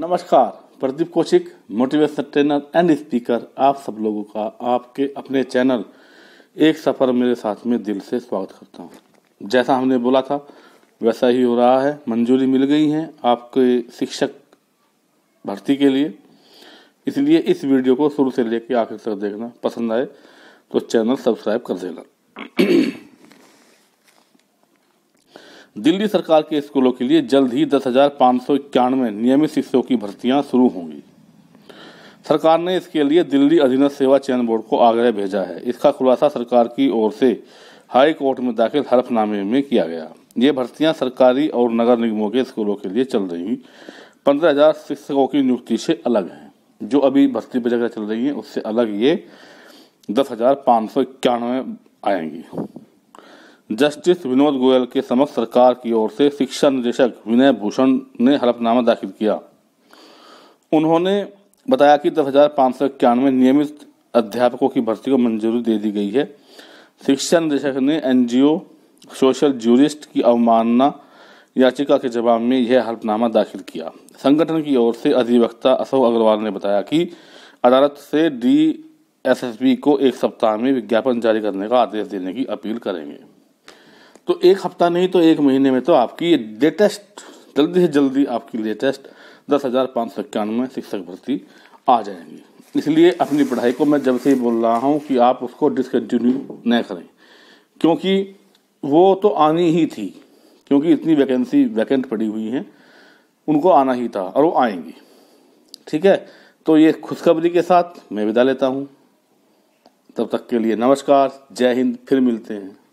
नमस्कार Pradeep Kaushik motivation trainer and speaker आप सब लोगों का आपके अपने चैनल एक सफ़र मेरे साथ में दिल से स्वागत करता हूँ जैसा हमने बोला था वैसा ही हो रहा है मंजूरी मिल गई है आपके शिक्षक भर्ती के लिए इसलिए इस वीडियो को शुरू से लेकर आखिर तक देखना पसंद आए तो चैनल सब्सक्राइब कर देना दिल्ली सरकार के स्कूलों के लिए जल्द ही दस हजार पाँच सौ इक्यानवे नियमित शिक्षकों की भर्तियां शुरू होंगी सरकार ने इसके लिए दिल्ली अधीनस्थ सेवा चयन बोर्ड को आग्रह भेजा है इसका खुलासा सरकार की ओर से हाई कोर्ट में दाखिल हलफनामे में किया गया ये भर्तियां सरकारी और नगर निगमों के स्कूलों के लिए चल रही पंद्रह हजार शिक्षकों की नियुक्ति से अलग है जो अभी भर्ती वगैरह चल रही है उससे अलग ये दस हजार पांच सौ इक्यानवे आएंगी जस्टिस विनोद गोयल के समक्ष सरकार की ओर से शिक्षा निदेशक विनय भूषण ने हलफनामा दाखिल किया उन्होंने बताया कि दस हजार पाँच सौ इक्यानवे नियमित अध्यापकों की भर्ती को मंजूरी दे दी गई है शिक्षा निदेशक ने एनजीओ सोशल जूरिस्ट की अवमानना याचिका के जवाब में यह हल्फनामा दाखिल किया संगठन की ओर से अधिवक्ता अशोक अग्रवाल ने बताया कि अदालत से डी एसएसबी को एक सप्ताह में विज्ञापन जारी करने का आदेश देने की अपील करेंगे तो एक हफ्ता नहीं तो एक महीने में तो आपकी लेटेस्ट जल्दी से जल्दी आपकी लेटेस्ट दस हज़ार पाँच सौ इक्यानवे शिक्षक भर्ती आ जाएंगी इसलिए अपनी पढ़ाई को मैं जब से ही बोल रहा हूँ कि आप उसको डिसकन्टिन्यू न करें क्योंकि वो तो आनी ही थी क्योंकि इतनी वैकेंसी वैकेंट पड़ी हुई हैं उनको आना ही था और वो आएंगी ठीक है तो ये खुशखबरी के साथ मैं विदा लेता हूँ तब तक के लिए नमस्कार जय हिंद फिर मिलते हैं